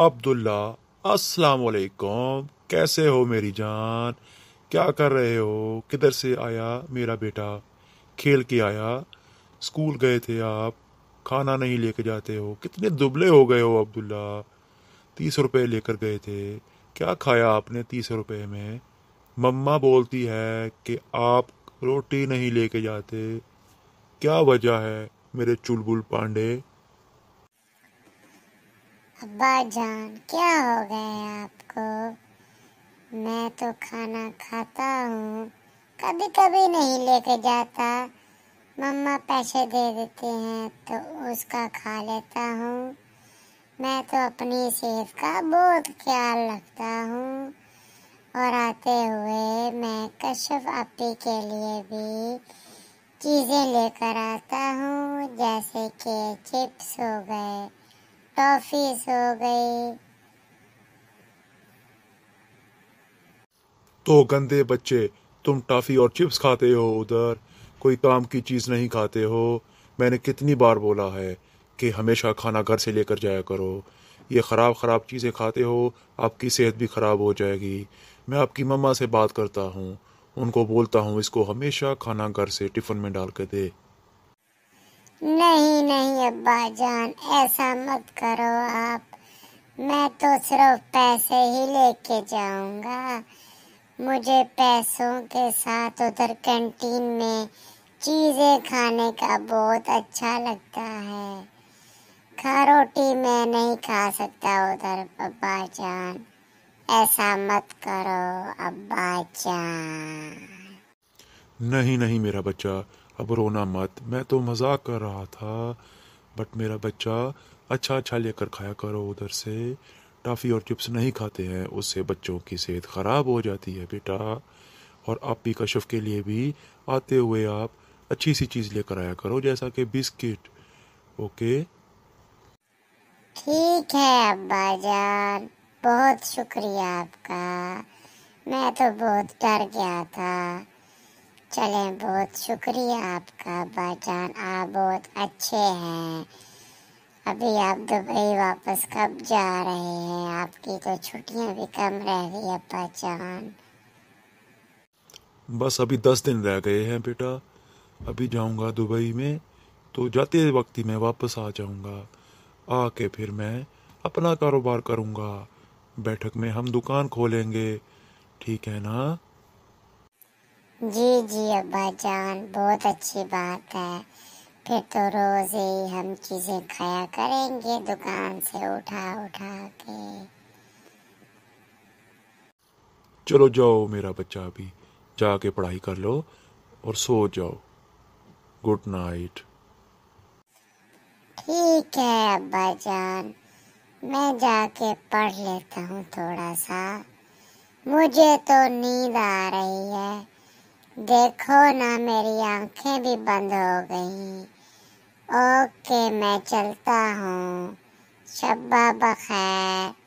अब्दुल्ला अस्सलाम वालेकुम कैसे हो मेरी जान क्या कर रहे हो किधर से आया मेरा बेटा खेल के आया स्कूल गए थे आप खाना नहीं लेके जाते हो कितने दुबले हो गए हो अब्दुल्ला तीस रुपए लेकर गए थे क्या खाया आपने तीस रुपए में मम्मा बोलती है कि आप रोटी नहीं लेके जाते क्या वजह है मेरे चुलबुल पांडे अब्बा जान क्या हो गए आपको मैं तो खाना खाता हूँ कभी कभी नहीं लेके जाता मम्मा पैसे दे देते हैं तो उसका खा लेता हूँ मैं तो अपनी सेहत का बहुत ख्याल रखता हूँ और आते हुए मैं कश्यप आपी के लिए भी चीज़ें लेकर आता हूँ जैसे कि चिप्स हो गए टॉफीज हो गई तो गंदे बच्चे तुम टॉफी और चिप्स खाते हो उधर कोई काम की चीज नहीं खाते हो मैंने कितनी बार बोला है कि हमेशा खाना घर से लेकर जाया करो ये ख़राब ख़राब चीज़ें खाते हो आपकी सेहत भी ख़राब हो जाएगी मैं आपकी मम्मा से बात करता हूँ उनको बोलता हूँ इसको हमेशा खाना घर से टिफ़िन में डाल के दे नहीं नहीं अब्बा जान ऐसा मत करो आप मैं तो सिर्फ पैसे ही लेके जाऊंगा मुझे पैसों के साथ उधर कैंटीन में चीज़ें खाने का बहुत अच्छा लगता है खा रोटी मैं नहीं खा सकता उधर अब्बा जान ऐसा मत करो अब्बा जान नहीं नहीं मेरा बच्चा अब रोना मत मैं तो मजाक कर रहा था बट मेरा बच्चा अच्छा अच्छा लेकर खाया करो उधर से टॉफ़ी और चिप्स नहीं खाते हैं उससे बच्चों की सेहत ख़राब हो जाती है बेटा और भी कशफ के लिए भी आते हुए आप अच्छी सी चीज़ लेकर आया करो जैसा कि बिस्किट ओके ठीक है अब्बा जान बहुत शुक्रिया आपका मैं तो बहुत डर गया था चले बहुत शुक्रिया आपका बाजान आप बहुत अच्छे हैं अभी आप दुबई वापस कब जा रहे हैं आपकी तो छुट्टियां भी कम रह गई अब्बा जान बस अभी दस दिन रह गए हैं बेटा अभी जाऊंगा दुबई में तो जाते वक्त ही मैं वापस आ जाऊंगा आके फिर मैं अपना कारोबार करूंगा बैठक में हम दुकान खोलेंगे ठीक है ना जी जी अब्बा जान बहुत अच्छी बात है फिर तो रोज़ ही हम चीज़ें खाया करेंगे दुकान से उठा उठा के चलो जाओ मेरा बच्चा अभी जाके पढ़ाई कर लो और सो जाओ गुड नाइट ठीक है अब्बा जान मैं जाके पढ़ लेता हूँ थोड़ा सा मुझे तो नींद आ रही है देखो ना मेरी आंखें भी बंद हो गई ओके मैं चलता हूँ शब्बा बखैर